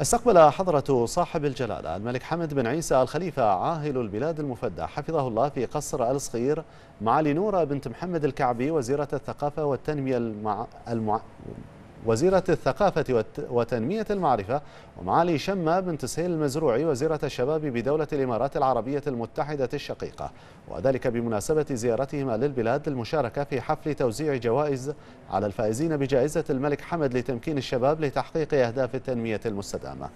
استقبل حضرة صاحب الجلالة الملك حمد بن عيسى الخليفة عاهل البلاد المفدى حفظه الله في قصر الصغير معالي نورة بنت محمد الكعبي وزيرة الثقافة والتنمية المع... المع... وزيرة الثقافة وتنمية المعرفة ومعالي شمة بنت سهيل المزروعي وزيرة الشباب بدولة الإمارات العربية المتحدة الشقيقة وذلك بمناسبة زيارتهما للبلاد للمشاركة في حفل توزيع جوائز على الفائزين بجائزة الملك حمد لتمكين الشباب لتحقيق أهداف التنمية المستدامة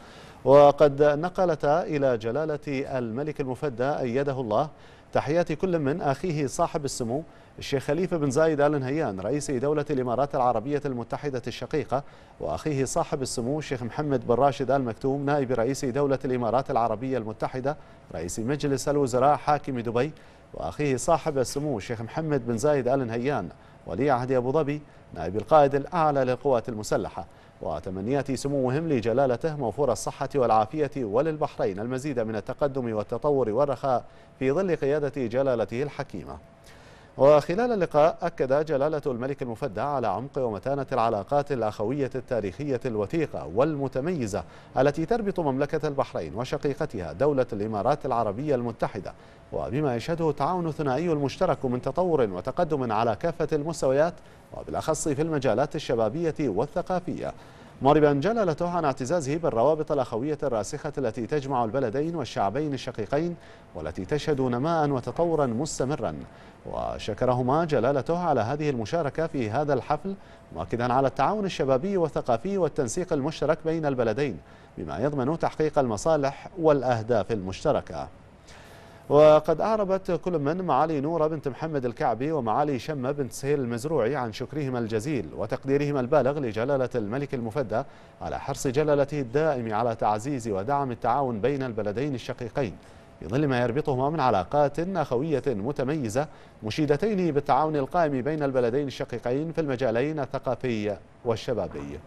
وقد نقلتا إلى جلالة الملك المفدى أيده الله تحياتي كل من أخيه صاحب السمو الشيخ خليفة بن زايد آل نهيان رئيس دولة الإمارات العربية المتحدة الشقيقة وأخيه صاحب السمو الشيخ محمد بن راشد آل مكتوم نائب رئيس دولة الإمارات العربية المتحدة رئيس مجلس الوزراء حاكم دبي وأخيه صاحب السمو الشيخ محمد بن زايد آل نهيان ولي عهد أبو ظبي نائب القائد الأعلى للقوات المسلحة وتمنيات سموهم لجلالته موفور الصحة والعافية وللبحرين المزيد من التقدم والتطور والرخاء في ظل قيادة جلالته الحكيمة وخلال اللقاء أكد جلالة الملك المفدى على عمق ومتانة العلاقات الأخوية التاريخية الوثيقة والمتميزة التي تربط مملكة البحرين وشقيقتها دولة الإمارات العربية المتحدة وبما يشهده التعاون الثنائي المشترك من تطور وتقدم على كافة المستويات وبالأخص في المجالات الشبابية والثقافية مارباً لتوه عن اعتزازه بالروابط الأخوية الراسخة التي تجمع البلدين والشعبين الشقيقين والتي تشهد نماء وتطورا مستمرا وشكرهما جلالته على هذه المشاركة في هذا الحفل مؤكدا على التعاون الشبابي والثقافي والتنسيق المشترك بين البلدين بما يضمن تحقيق المصالح والأهداف المشتركة وقد أعربت كل من معالي نورة بنت محمد الكعبي ومعالي شمة بنت سهيل المزروعي عن شكرهما الجزيل وتقديرهما البالغ لجلالة الملك المفدى على حرص جلالته الدائم على تعزيز ودعم التعاون بين البلدين الشقيقين في ظل ما يربطهما من علاقات أخوية متميزة مشيدتين بالتعاون القائم بين البلدين الشقيقين في المجالين الثقافي والشبابي